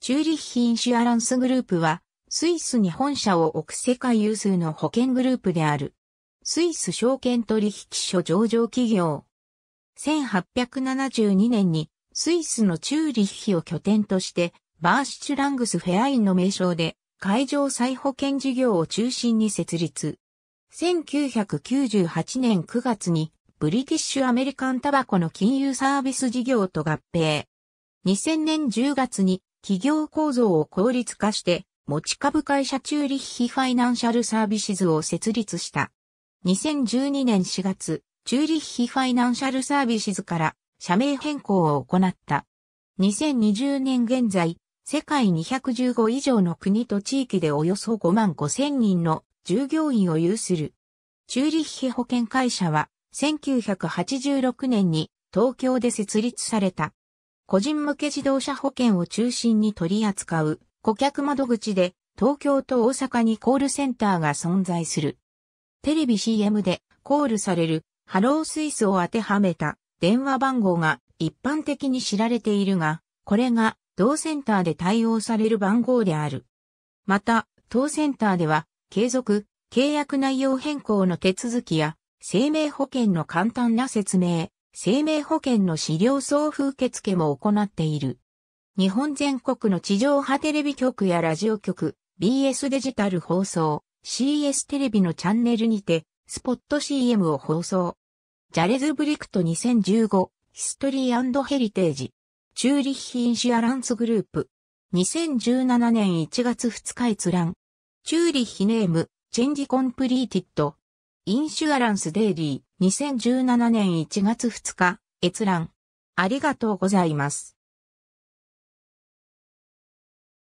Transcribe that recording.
チューリッヒ・インシュアランスグループは、スイスに本社を置く世界有数の保険グループである。スイス証券取引所上場企業。1872年にスイスのチューリッヒを拠点として、バーシチュラングス・フェアインの名称で、海上再保険事業を中心に設立。1998年9月に、ブリティッシュ・アメリカン・タバコの金融サービス事業と合併。2000年10月に企業構造を効率化して、持ち株会社チューリッヒファイナンシャルサービシズを設立した。2012年4月、チューリッヒファイナンシャルサービシズから社名変更を行った。2020年現在、世界215以上の国と地域でおよそ5万5千人の従業員を有する。チューリッヒ保険会社は1986年に東京で設立された。個人向け自動車保険を中心に取り扱う顧客窓口で東京と大阪にコールセンターが存在する。テレビ CM でコールされるハロースイスを当てはめた電話番号が一般的に知られているが、これが同センターで対応される番号である。また、当センターでは継続、契約内容変更の手続きや生命保険の簡単な説明、生命保険の資料送付受付も行っている。日本全国の地上波テレビ局やラジオ局、BS デジタル放送、CS テレビのチャンネルにて、スポット CM を放送。ジャレズ・ブリクト2015、ヒストリーヘリテージ。チューリッヒ・インシュアランスグループ。2017年1月2日閲覧。チューリッヒネーム、チェンジコンプリーティッド。インシュアランスデイリー2017年1月2日閲覧ありがとうございます。